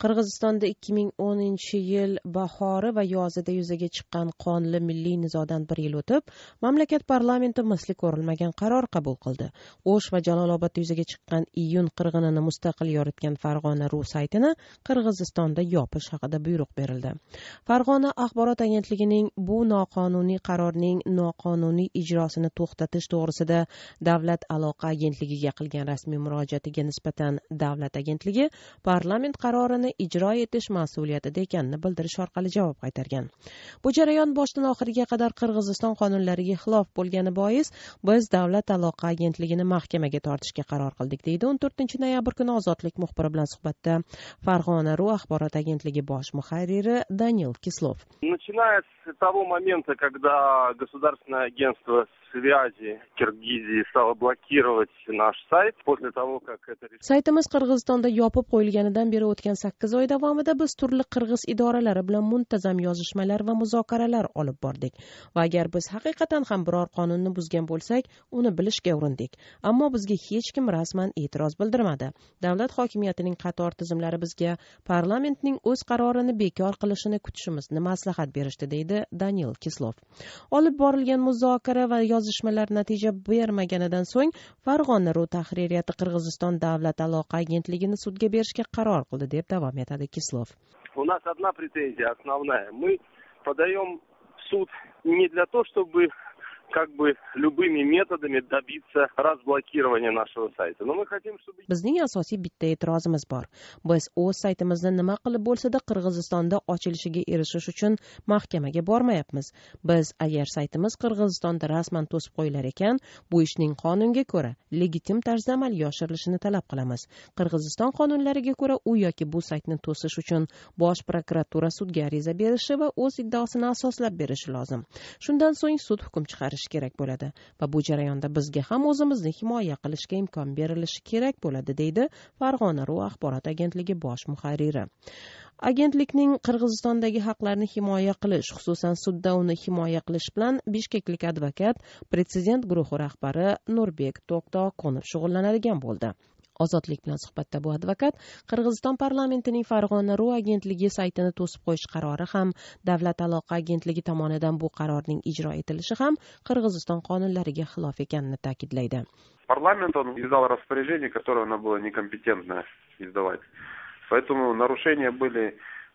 qirg'izistonda ikki ming o'ninchi yil bahori va yozida yuzaga chiqqan qonli milliy nizodan bir yil o'tib mamlakat parlamenti misli ko'rilmagan qaror qabul qildi o'sh va jalolobodda yuzaga chiqqan iyun qirg'inini mustaqil yoritgan farg'ona ru saytini qirg'izistonda yopish haqida buyruq berildi farg'ona axborot agentligining bu noqonuniy qarorning noqonuniy ijrosini to'xtatish to'g'risida davlat aloqa agentligiga qilgan rasmiy murojaatiga nisbatan davlat agentligi parlament qarorini ijro etish mas'uliyatida ekanini bildirish orqali javob qaytargan bu jarayon boshidan oxiriga qadar qirg'iziston qonunlariga xilof bo'lgani bois biz davlat aloqa agentligini mahkamaga tortishga qaror qildik deydi o'n to'rtinchi noyabr kuni ozodlik muxbiri bilan suhbatda farg'ona ru axborot agentligi bosh muharriri danil kislov начиная с того момента когда государственное агентство связи Киргизии стала блокировать наш сайт после того, как это... Saytimiz Кыргызстанда yopib qo'yilganidan beri o'tgan 8 oy davomida biz turli Кыргыз idoralari bilan muntazam yozishmalar va muzokaralar olib bordik. Va agar biz haqiqatan ham biror qonunni buzgan болсак, uni bilishga urindik. Ammo bizga hech kim rasman итраз bildirmadi. Davlat hokimiyatining qator tizimlari bizga parlamentning o'z qarorini bekor qilishini kutishimizni maslahat berishdi, deydi Данил Kislov. Olib borilgan muzokara va yozishmalar natija bermaganidan so'ng farg'ona ru tahririyati qirg'iziston davlat aloqa agentligini sudga berishga qaror qildi deb davom etadi kislov у нас одна претензия основная мы подаем в суд не для того чтобы как бы любыми методами добиться разблокирования нашего сайта. Но мы хотим, чтобы... Bizning asosiy bitta e'tirozimiz bor. Biz o'z saytimizni nima qilib bo'lsa-da Qirg'izistonda ochilishiga erishish uchun mahkamaga bormayapmiz. Biz agar saytimiz Qirg'izistonda rasman to'sib qo'yilar ekan, bu ishning qonunga ko'ra legitim tarzda amalga oshirilishini talab qilamiz. Qirg'iziston qonunlariga ko'ra u yoki bu saytni to'sish uchun Bosh prokuratura sudga ariza berishi va o'z iddaosini asoslab berishi lozim. Shundan so'ng sud hukm chiqarishi qilish kerak bo'ladi va bu jarayonda bizga ham o'zimizni himoya qilishga imkon berilishi kerak bo'ladi deydi farg'ona ru axborot agentligi bosh muharriri agentlikning qirg'izistondagi haqlarni himoya qilish xususan sudda uni himoya qilish bilan bishkeklik advokat pretsedent guruhi rahbari nurbek to'xtaoqunov shug'ullanadigan bo'ldi ozodlik bilan suhbatda bu advokat qirg'iziston parlamentining farg'ona ru agentligi saytini to'sib qo'yish qarori ham davlat aloqa agentligi tomonidan bu qarorning ijro etilishi ham qirg'iziston qonunlariga xilof ekanini ta'kidlaydi parlament он издал распоряжение которое оно было некомпетентно издавать поэтому нарушения были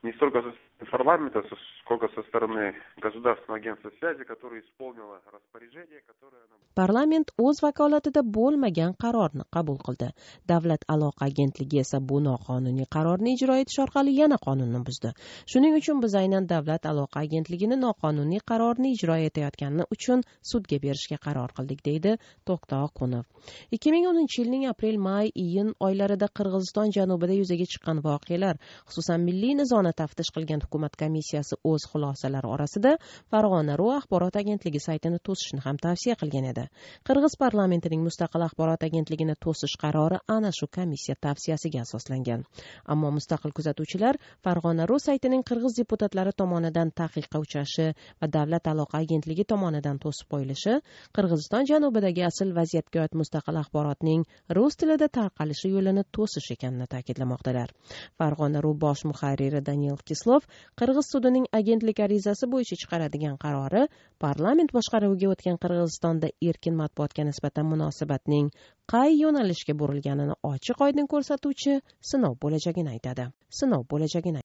не столько со стороны парламента, сколько со стороны государственного агентства связи, которое исполнило распоряжение, которое... Парламент өз вакалатыда болмаген карарны кабул кылды. Давлет алоқа агентлиги эсэ бу ноқануни карарны ижро этиш аркалы яна канунны бузды. Шунинг үчүн биз айнан давлет алоқа агентлигини ноқануни карарны ижро этиётганы үчүн судга беришке карар кылдык дейди Токто Акунов. 2010-жылдын апрель-май ийин айларында Кыргызстан жанубида юзага чыккан вакыйлар, хусусан милли taftish qilgan hukumat komissiyasi o'z xulosalari orasida farg'ona ru axborot agentligi saytini to'sishni ham tavsiya qilgan edi qirg'iz parlamentining mustaqil axborot agentligini to'sish qarori ana shu komissiya tavsiyasiga asoslangan ammo mustaqil kuzatuvchilar farg'ona ru saytining qirg'iz deputatlari tomonidan taqiqqa uchrashi va davlat aloqa agentligi tomonidan to'sib qo'yilishi qirg'iziston janubidagi asl vaziyatga oid mustaqil axborotning rus tilida tarqalishi yo'lini to'sish ekanini ta'kidlamoqdalar farg'ona ru bosh muharriri danil kislov qirg'iz sudining agentlik arizasi bo'yicha chiqaradigan qarori parlament boshqaruviga o'tgan qirg'izistonda erkin matbuotga nisbatan munosabatning qay yo'nalishga burilganini ochiq oydin ko'rsatuvchi sinov bo'lajagini aytadi sinov bo'lajagini